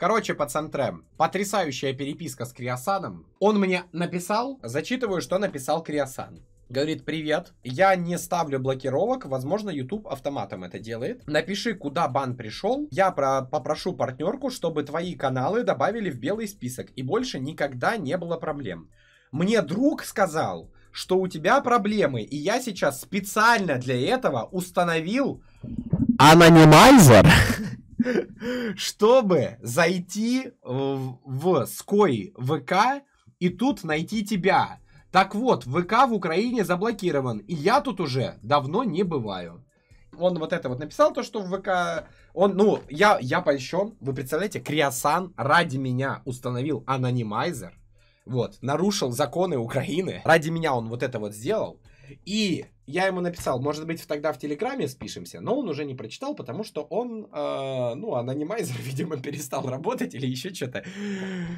Короче, пацан Трэм, потрясающая переписка с Криосаном. Он мне написал, зачитываю, что написал Криосан. Говорит, привет, я не ставлю блокировок, возможно, YouTube автоматом это делает. Напиши, куда бан пришел, я про попрошу партнерку, чтобы твои каналы добавили в белый список, и больше никогда не было проблем. Мне друг сказал, что у тебя проблемы, и я сейчас специально для этого установил анонимайзер. чтобы зайти в, в ской ВК и тут найти тебя. Так вот, ВК в Украине заблокирован, и я тут уже давно не бываю. Он вот это вот написал, то, что в ВК... Он, ну, я, я польщен. Вы представляете, Криосан ради меня установил анонимайзер. Вот, нарушил законы Украины. Ради меня он вот это вот сделал. И я ему написал, может быть, тогда в Телеграме спишемся, но он уже не прочитал, потому что он, э, ну, анонимайзер, видимо, перестал работать или еще что-то.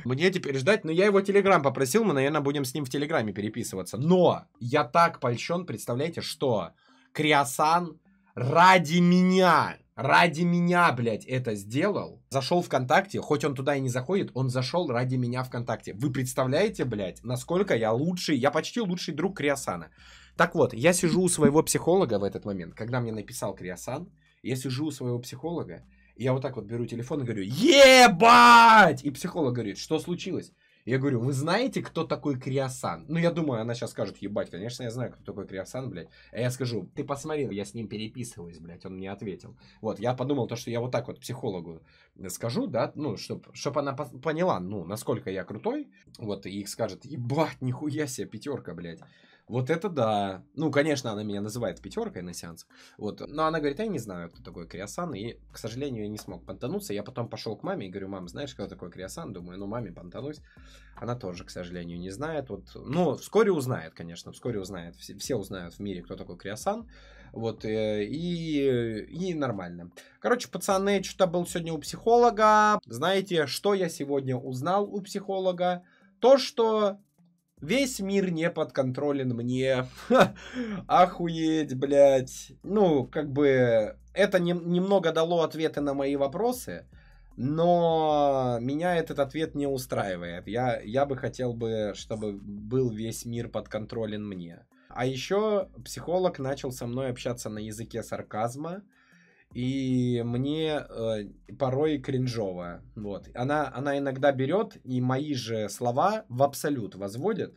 Мне теперь ждать, но я его Телеграм попросил, мы, наверное, будем с ним в Телеграме переписываться. Но я так польщен, представляете, что Криосан ради меня ради меня, блядь, это сделал. Зашел ВКонтакте, хоть он туда и не заходит, он зашел ради меня ВКонтакте. Вы представляете, блядь, насколько я лучший, я почти лучший друг Криосана. Так вот, я сижу у своего психолога в этот момент, когда мне написал Криосан, я сижу у своего психолога, я вот так вот беру телефон и говорю, ебать! И психолог говорит, что случилось? Я говорю, вы знаете, кто такой Криосан? Ну, я думаю, она сейчас скажет, ебать, конечно, я знаю, кто такой Криосан, блядь. А я скажу, ты посмотри, я с ним переписываюсь, блядь, он мне ответил. Вот, я подумал, то, что я вот так вот психологу скажу, да, ну, чтоб, чтоб она поняла, ну, насколько я крутой, вот, и их скажет, ебать, нихуя себе, пятерка, блядь. Вот это да. Ну, конечно, она меня называет пятеркой на сеанс, Вот. Но она говорит, я не знаю, кто такой Криосан. И, к сожалению, я не смог понтануться. Я потом пошел к маме и говорю, мама, знаешь, кто такой Криосан? Думаю, ну, маме понтанусь. Она тоже, к сожалению, не знает. Вот. но вскоре узнает, конечно, вскоре узнает. Все, все узнают в мире, кто такой Криосан. Вот, э, и, и нормально. Короче, пацаны, что-то был сегодня у психолога. Знаете, что я сегодня узнал у психолога? То, что Весь мир не подконтролен мне. Охуеть, блядь. Ну, как бы, это не, немного дало ответы на мои вопросы, но меня этот ответ не устраивает. Я, я бы хотел бы, чтобы был весь мир подконтролен мне. А еще психолог начал со мной общаться на языке сарказма, и мне э, порой кринжовая. Вот. Она, она иногда берет и мои же слова в абсолют возводит,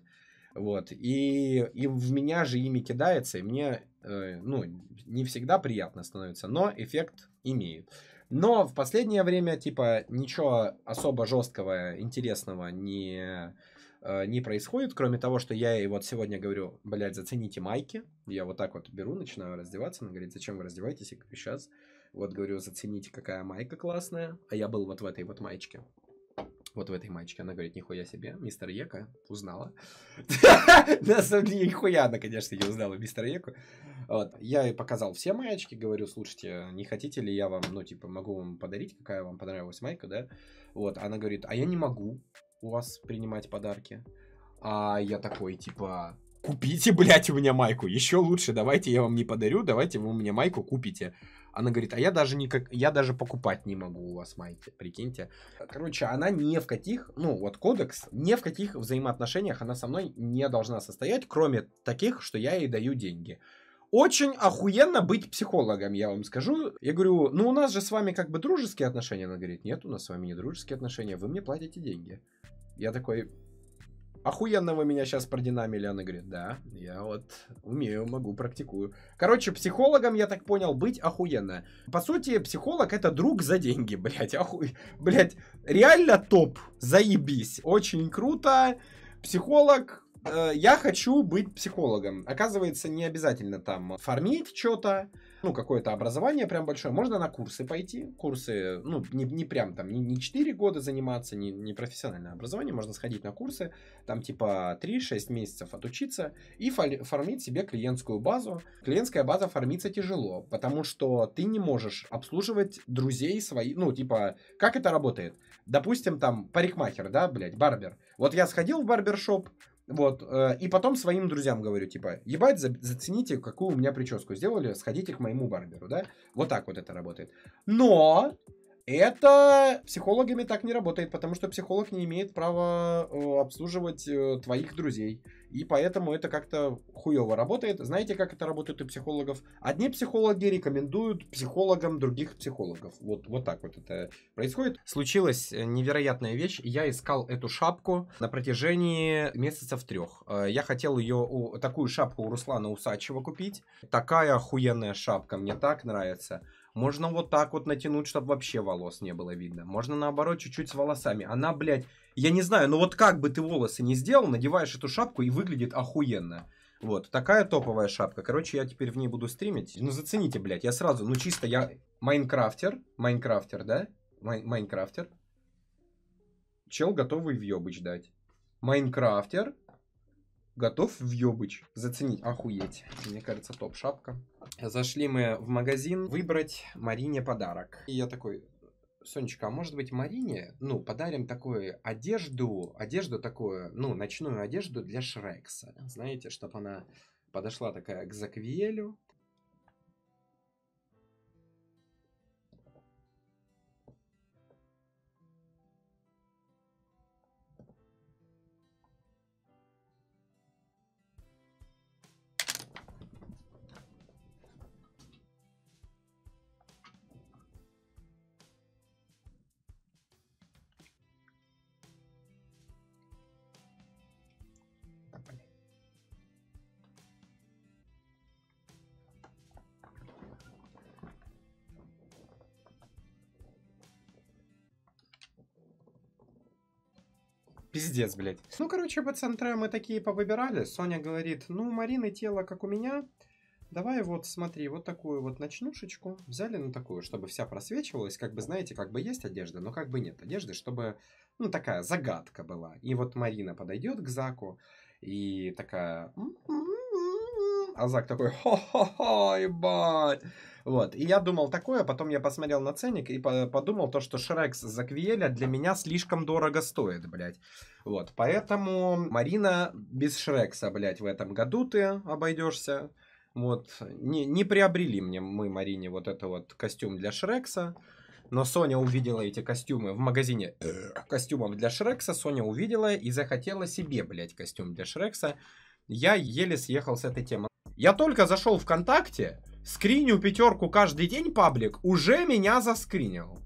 вот, и, и в меня же ими кидается, и мне, э, ну, не всегда приятно становится, но эффект имеет. Но в последнее время, типа, ничего особо жесткого, интересного не... Э, не происходит, кроме того, что я ей вот сегодня говорю, блядь, зацените майки. Я вот так вот беру, начинаю раздеваться. Она говорит, зачем вы раздеваетесь? Я говорю, сейчас. Вот говорю, зацените, какая майка классная. А я был вот в этой вот майчке, Вот в этой майчке, Она говорит, нихуя себе, мистер Ека узнала. На самом деле, нихуя она, конечно, не узнала мистер Еку. Вот. Я ей показал все маечки, говорю, слушайте, не хотите ли я вам, ну, типа, могу вам подарить, какая вам понравилась майка, да? Вот, она говорит, а я не могу у вас принимать подарки. А я такой, типа, купите, блядь, у меня майку. Еще лучше, давайте я вам не подарю, давайте вы у меня майку купите. Она говорит, а я даже, никак, я даже покупать не могу у вас майки, прикиньте. Короче, она ни в каких, ну вот кодекс, ни в каких взаимоотношениях она со мной не должна состоять, кроме таких, что я ей даю деньги. Очень охуенно быть психологом, я вам скажу. Я говорю, ну у нас же с вами как бы дружеские отношения. Она говорит, нет, у нас с вами не дружеские отношения, вы мне платите деньги. Я такой, охуенно вы меня сейчас продинамили. Она говорит, да, я вот умею, могу, практикую. Короче, психологом, я так понял, быть охуенно. По сути, психолог это друг за деньги, блядь, охуй. Блядь, реально топ, заебись. Очень круто. Психолог, Э, я хочу быть психологом. Оказывается, не обязательно там фармить что-то, ну, какое-то образование прям большое. Можно на курсы пойти. Курсы, ну, не, не прям там, не, не 4 года заниматься, не, не профессиональное образование. Можно сходить на курсы, там типа 3-6 месяцев отучиться и фармить себе клиентскую базу. Клиентская база фармится тяжело, потому что ты не можешь обслуживать друзей свои, ну, типа, как это работает? Допустим, там парикмахер, да, блядь, барбер. Вот я сходил в барбершоп, вот, э, и потом своим друзьям говорю, типа, ебать, зацените, какую у меня прическу сделали, сходите к моему барберу, да? Вот так вот это работает. Но это психологами так не работает, потому что психолог не имеет права э, обслуживать э, твоих друзей. И поэтому это как-то хуево работает. Знаете, как это работает у психологов? Одни психологи рекомендуют психологам других психологов. Вот, вот так вот это происходит. Случилась э, невероятная вещь. Я искал эту шапку на протяжении месяцев трех. Э, я хотел ее, такую шапку у Руслана Усачева купить. Такая охуенная шапка, мне так нравится. Можно вот так вот натянуть, чтобы вообще волос не было видно. Можно наоборот чуть-чуть с волосами. Она, блядь, я не знаю, но ну вот как бы ты волосы не сделал, надеваешь эту шапку и выглядит охуенно. Вот, такая топовая шапка. Короче, я теперь в ней буду стримить. Ну, зацените, блядь, я сразу, ну чисто я... Майнкрафтер, майнкрафтер, да? Май... Майнкрафтер. Чел готовый въебыч дать. Майнкрафтер, Готов в ёбыч? Заценить. Охуеть. Мне кажется, топ-шапка. Зашли мы в магазин выбрать Марине подарок. И я такой, Сонечка, а может быть Марине, ну, подарим такую одежду, одежду такую, ну, ночную одежду для Шрекса. Знаете, чтобы она подошла такая к Заквиелю, Пиздец, блядь. Ну, короче, по центре мы такие повыбирали. Соня говорит, ну, Марины тело как у меня. Давай вот, смотри, вот такую вот ночнушечку. Взяли, ну, такую, чтобы вся просвечивалась. Как бы, знаете, как бы есть одежда, но как бы нет одежды, чтобы, ну, такая загадка была. И вот Марина подойдет к Заку и такая... А Зак такой, хо-хо-хо, ебать. Вот. И я думал такое, потом я посмотрел на ценник и подумал то, что Шрек за Квиеля для меня слишком дорого стоит, блядь. Вот, поэтому, Марина, без Шрекса, блядь, в этом году ты обойдешься. Вот, не, не приобрели мне мы, Марине, вот это вот костюм для Шрекса. Но Соня увидела эти костюмы в магазине э, костюмом для Шрекса. Соня увидела и захотела себе, блядь, костюм для Шрекса. Я еле съехал с этой темы. Я только зашел ВКонтакте, скриню пятерку каждый день паблик, уже меня заскринил.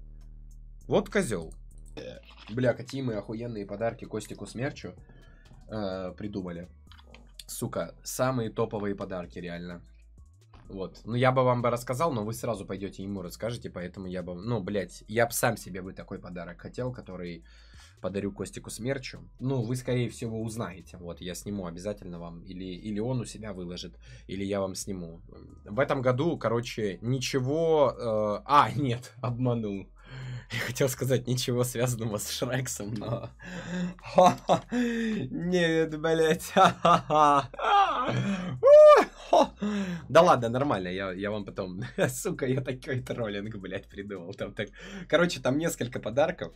Вот козел. Бля, какие мы охуенные подарки Костику Смерчу э, придумали. Сука, самые топовые подарки, реально. Вот. Ну, я бы вам бы рассказал, но вы сразу пойдете ему расскажете, поэтому я бы... Ну, блядь, я бы сам себе бы такой подарок хотел, который подарю Костику Смерчу. Ну, вы, скорее всего, узнаете. Вот, я сниму обязательно вам. Или, или он у себя выложит, или я вам сниму. В этом году, короче, ничего... Э, а, нет, обманул. Я хотел сказать ничего связанного с Шрексом, но... Нет, блядь. Да ладно, нормально, я, я вам потом... Сука, я такой троллинг, блядь, придумал. Там так... Короче, там несколько подарков.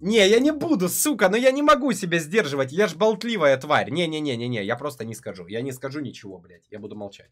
Не, я не буду, сука, но я не могу себя сдерживать, я ж болтливая тварь. Не-не-не-не-не, я просто не скажу, я не скажу ничего, блядь, я буду молчать.